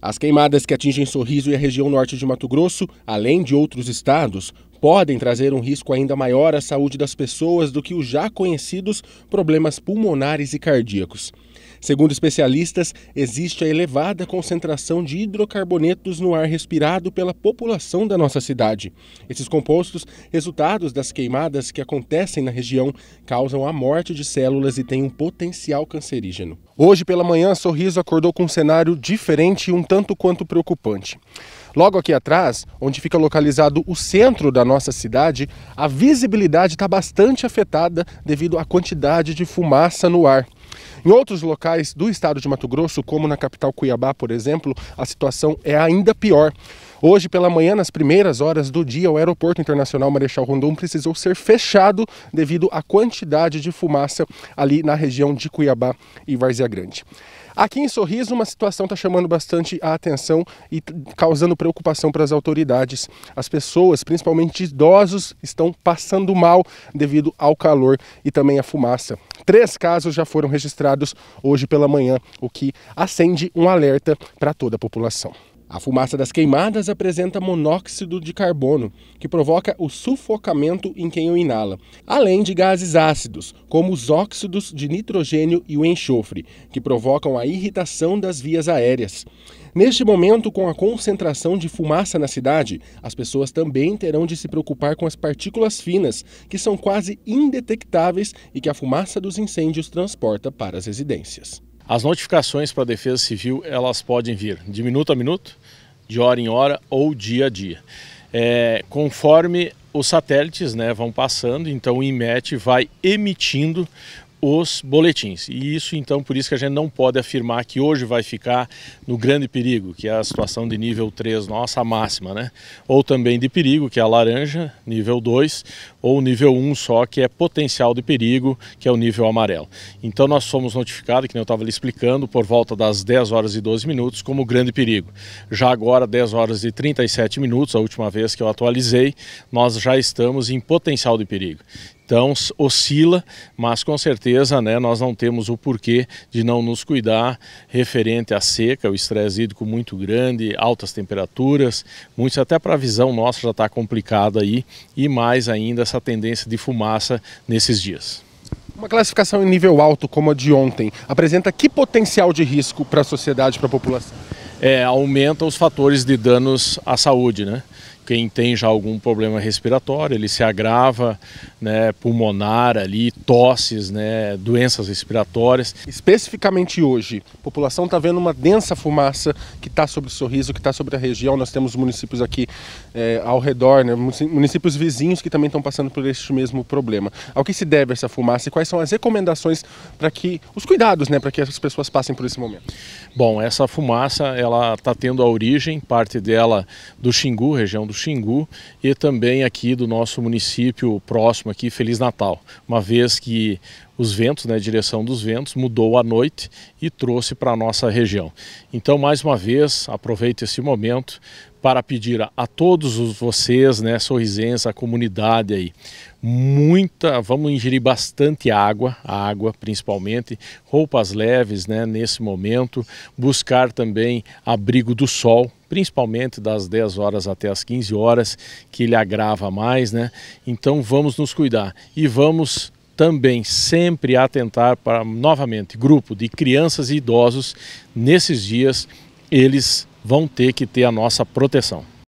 As queimadas que atingem Sorriso e a região norte de Mato Grosso, além de outros estados, podem trazer um risco ainda maior à saúde das pessoas do que os já conhecidos problemas pulmonares e cardíacos. Segundo especialistas, existe a elevada concentração de hidrocarbonetos no ar respirado pela população da nossa cidade. Esses compostos, resultados das queimadas que acontecem na região, causam a morte de células e têm um potencial cancerígeno. Hoje pela manhã, Sorriso acordou com um cenário diferente e um tanto quanto preocupante. Logo aqui atrás, onde fica localizado o centro da nossa cidade, a visibilidade está bastante afetada devido à quantidade de fumaça no ar. Em outros locais do estado de Mato Grosso, como na capital Cuiabá, por exemplo, a situação é ainda pior. Hoje pela manhã, nas primeiras horas do dia, o Aeroporto Internacional Marechal Rondon precisou ser fechado devido à quantidade de fumaça ali na região de Cuiabá e Várzea Grande. Aqui em Sorriso, uma situação está chamando bastante a atenção e causando preocupação para as autoridades. As pessoas, principalmente idosos, estão passando mal devido ao calor e também à fumaça. Três casos já foram registrados hoje pela manhã, o que acende um alerta para toda a população. A fumaça das queimadas apresenta monóxido de carbono, que provoca o sufocamento em quem o inala, além de gases ácidos, como os óxidos de nitrogênio e o enxofre, que provocam a irritação das vias aéreas. Neste momento, com a concentração de fumaça na cidade, as pessoas também terão de se preocupar com as partículas finas, que são quase indetectáveis e que a fumaça dos incêndios transporta para as residências. As notificações para a Defesa Civil elas podem vir de minuto a minuto, de hora em hora ou dia a dia. É, conforme os satélites né, vão passando, então o IMET vai emitindo os boletins. E isso, então, por isso que a gente não pode afirmar que hoje vai ficar no grande perigo, que é a situação de nível 3, nossa máxima, né? Ou também de perigo, que é a laranja, nível 2, ou nível 1 só, que é potencial de perigo, que é o nível amarelo. Então, nós fomos notificados, que eu estava lhe explicando, por volta das 10 horas e 12 minutos, como grande perigo. Já agora, 10 horas e 37 minutos, a última vez que eu atualizei, nós já estamos em potencial de perigo. Então oscila, mas com certeza né, nós não temos o porquê de não nos cuidar referente à seca, o estresse hídrico muito grande, altas temperaturas, muitos até para a visão nossa já está complicada aí e mais ainda essa tendência de fumaça nesses dias. Uma classificação em nível alto como a de ontem apresenta que potencial de risco para a sociedade, para a população? É, aumenta os fatores de danos à saúde, né? quem tem já algum problema respiratório, ele se agrava, né, pulmonar ali, tosses, né, doenças respiratórias. Especificamente hoje, a população está vendo uma densa fumaça que está sobre o sorriso, que está sobre a região. Nós temos municípios aqui é, ao redor, né, municípios vizinhos que também estão passando por este mesmo problema. Ao que se deve essa fumaça e quais são as recomendações para que os cuidados, né, para que as pessoas passem por esse momento? Bom, essa fumaça ela está tendo a origem, parte dela do Xingu, região do Xingu e também aqui do nosso município próximo aqui, Feliz Natal, uma vez que os ventos, né, a direção dos ventos, mudou à noite e trouxe para a nossa região. Então, mais uma vez, aproveito esse momento para pedir a, a todos vocês, né, sorrisenses, a comunidade aí, muita, vamos ingerir bastante água, água principalmente, roupas leves, né, nesse momento, buscar também abrigo do sol, principalmente das 10 horas até as 15 horas, que ele agrava mais, né? Então vamos nos cuidar e vamos também sempre atentar para novamente grupo de crianças e idosos nesses dias eles vão ter que ter a nossa proteção.